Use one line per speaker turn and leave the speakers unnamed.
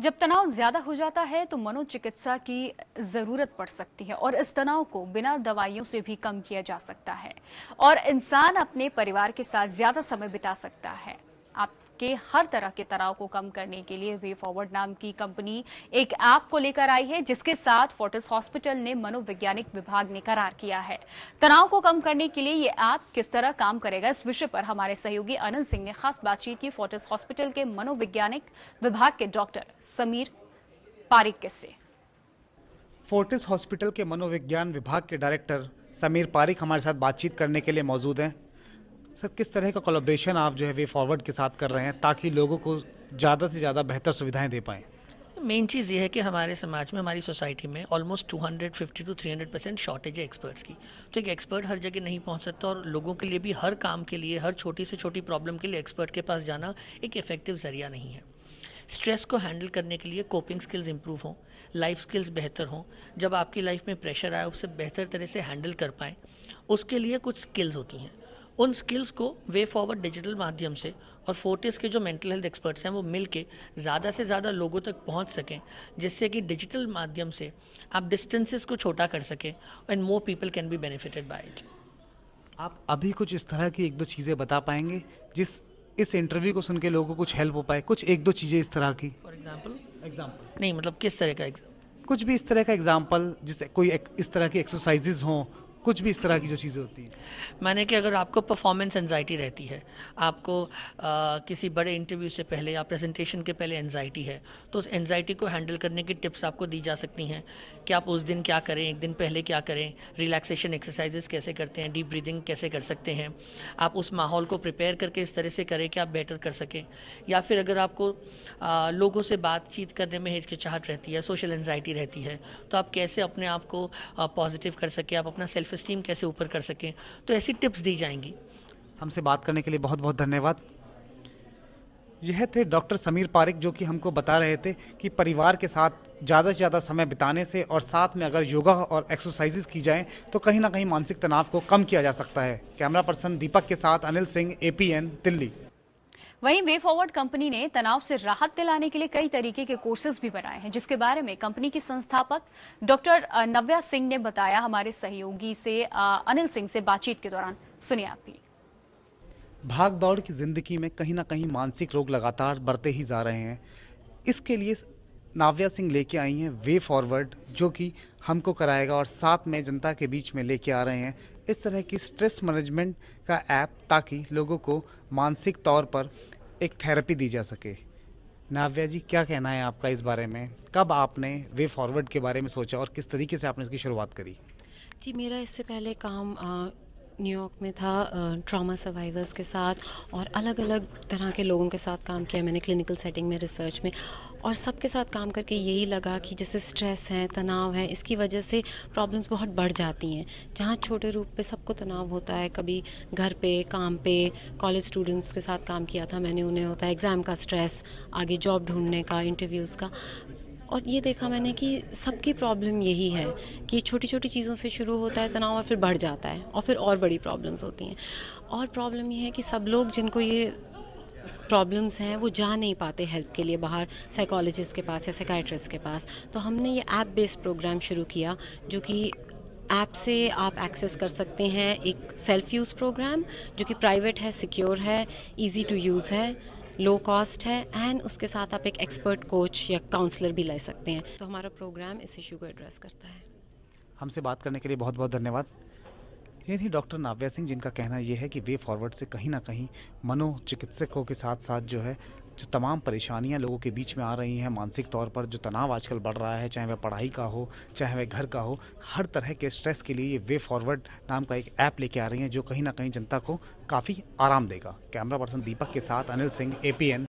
जब तनाव ज़्यादा हो जाता है तो मनोचिकित्सा की ज़रूरत पड़ सकती है और इस तनाव को बिना दवाइयों से भी कम किया जा सकता है और इंसान अपने परिवार के साथ ज़्यादा समय बिता सकता है आप के हर तरह के तनाव को कम करने के लिए वे फॉरवर्ड नाम की कंपनी एक ऐप को लेकर आई है जिसके साथ फोर्टिस हॉस्पिटल ने मनोवैज्ञानिक विभाग ने करार किया है तनाव को कम करने के लिए ये ऐप किस तरह काम करेगा इस विषय पर हमारे सहयोगी अनंत सिंह ने खास बातचीत की फोर्टिस हॉस्पिटल के मनोवैज्ञानिक विभाग के डॉक्टर समीर पारिक से
फोर्टिस हॉस्पिटल के मनोविज्ञान विभाग के डायरेक्टर समीर पारिक हमारे साथ बातचीत करने के लिए मौजूद हैं सर किस तरह का कोलाब्रेशन आप जो है वे फॉरवर्ड के साथ कर रहे हैं ताकि लोगों को ज़्यादा से ज़्यादा बेहतर सुविधाएं दे पाएँ
मेन चीज़ ये है कि हमारे समाज में हमारी सोसाइटी में ऑलमोस्ट 250 टू 300 परसेंट शॉर्टेज है एक्सपर्ट्स की तो एक एक्सपर्ट हर जगह नहीं पहुंच सकता और लोगों के लिए भी हर काम के लिए हर छोटी से छोटी प्रॉब्लम के लिए एक्सपर्ट के पास जाना एक इफ़ेक्टिव ज़रिया नहीं है स्ट्रेस को हैंडल करने के लिए कोपिंग स्किल्स इंप्रूव हों लाइफ स्किल्स बेहतर हों जब आपकी लाइफ में प्रेशर आए उसे बेहतर तरह से हैंडल कर पाएँ उसके लिए कुछ स्किल्स होती हैं उन स्किल्स को वे फॉरवर्ड डिजिटल माध्यम से और फोर्टिस के जो मेंटल हेल्थ एक्सपर्ट्स हैं वो मिल ज़्यादा से ज़्यादा लोगों तक पहुंच सकें जिससे कि डिजिटल माध्यम से आप डिस्टेंसेस को छोटा कर सकें and more people can be benefited by it आप
अभी कुछ इस तरह की एक दो चीज़ें बता पाएंगे जिस इस इंटरव्यू को सुन के लोगों को कुछ हेल्प हो पाए कुछ एक दो चीज़ें इस तरह की फॉर
एग्जाम्पल एग्जाम्पल
नहीं मतलब किस तरह का एग्जाम्पल कुछ भी इस तरह का एग्जाम्पल जिससे कोई एक, इस तरह की एक्सरसाइजेज हों कुछ भी इस तरह की जो चीज़ें होती हैं
मैंने कि अगर आपको परफॉर्मेंस एनजाइटी रहती है आपको आ, किसी बड़े इंटरव्यू से पहले या प्रेजेंटेशन के पहले एनजाइटी है तो उस एनजाइटी को हैंडल करने की टिप्स आपको दी जा सकती हैं कि आप उस दिन क्या करें एक दिन पहले क्या करें रिलैक्सेशन एक्सरसाइजेस कैसे करते हैं डीप ब्रीदिंग कैसे कर सकते हैं आप उस माहौल को प्रिपेयर करके इस तरह से करें कि आप बेटर कर सकें या फिर अगर आपको आ, लोगों से बातचीत करने में हिचकिचाहट रहती है सोशल एनजाइटी रहती है तो आप कैसे अपने आप को पॉजिटिव कर सकें आप अपना सेल्फ सेल्फ इस्टीम कैसे ऊपर कर सकें तो ऐसी टिप्स दी जाएंगी हमसे
बात करने के लिए बहुत बहुत धन्यवाद यह थे डॉक्टर समीर पारिक जो कि हमको बता रहे थे कि परिवार के साथ ज़्यादा से ज़्यादा समय बिताने से और साथ में अगर योगा और एक्सरसाइजेज की जाएं तो कहीं ना कहीं मानसिक तनाव को कम किया जा सकता है कैमरा पर्सन दीपक के साथ अनिल सिंह एपीएन दिल्ली
वहीं वे फॉरवर्ड कंपनी ने तनाव से राहत दिलाने के लिए कई तरीके के कोर्सेज भी बनाए हैं जिसके बारे में कंपनी के संस्थापक डॉक्टर नव्या सिंह ने बताया हमारे सहयोगी से अनिल सिंह से बातचीत के दौरान सुनिए आप भी
भाग दौड़ की जिंदगी में कहीं ना कहीं मानसिक रोग लगातार बढ़ते ही जा रहे हैं इसके लिए नाव्या सिंह लेके आई हैं वे फॉरवर्ड जो कि हमको कराएगा और साथ में जनता के बीच में लेके आ रहे हैं इस तरह की स्ट्रेस मैनेजमेंट का ऐप ताकि लोगों को मानसिक तौर पर एक थेरेपी दी जा सके नाव्या जी क्या कहना है आपका इस बारे में कब आपने वे फॉरवर्ड के बारे में सोचा और किस तरीके से आपने इसकी शुरुआत करी
जी मेरा इससे पहले काम आ... न्यूयॉर्क में था ट्रॉमा सर्वाइवर्स के साथ और अलग अलग तरह के लोगों के साथ काम किया मैंने क्लिनिकल सेटिंग में रिसर्च में और सबके साथ काम करके यही लगा कि जैसे स्ट्रेस है तनाव है इसकी वजह से प्रॉब्लम्स बहुत बढ़ जाती हैं जहाँ छोटे रूप पे सबको तनाव होता है कभी घर पे काम पे कॉलेज स्टूडेंट्स के साथ काम किया था मैंने उन्हें होता है एग्ज़ाम का स्ट्रेस आगे जॉब ढूंढने का इंटरव्यूज़ का और ये देखा मैंने कि सबकी प्रॉब्लम यही है कि छोटी छोटी चीज़ों से शुरू होता है तनाव और फिर बढ़ जाता है और फिर और बड़ी प्रॉब्लम्स होती हैं और प्रॉब्लम ये है कि सब लोग जिनको ये प्रॉब्लम्स हैं वो जा नहीं पाते हेल्प के लिए बाहर साइकोलॉजिस्ट के पास या साइकाट्रिस्ट के पास तो हमने ये ऐप बेस्ड प्रोग्राम शुरू किया जो कि ऐप से आप एक्सेस कर सकते हैं एक सेल्फ यूज़ प्रोग्राम जो कि प्राइवेट है सिक्योर है इजी टू यूज़ है लो कॉस्ट है एंड उसके साथ आप एक एक्सपर्ट कोच या काउंसलर भी ले सकते हैं तो हमारा प्रोग्राम इस इशू को एड्रेस करता है
हमसे बात करने के लिए बहुत बहुत धन्यवाद ये थी डॉक्टर नाव्या सिंह जिनका कहना यह है कि वे फॉरवर्ड से कहीं ना कहीं मनोचिकित्सकों के साथ साथ जो है जो तमाम परेशानियां लोगों के बीच में आ रही हैं मानसिक तौर पर जो तनाव आजकल बढ़ रहा है चाहे वह पढ़ाई का हो चाहे वह घर का हो हर तरह के स्ट्रेस के लिए ये वे फॉरवर्ड नाम का एक ऐप लेके आ रही हैं जो कहीं ना कहीं जनता को काफ़ी आराम देगा कैमरा पर्सन दीपक के साथ अनिल सिंह ए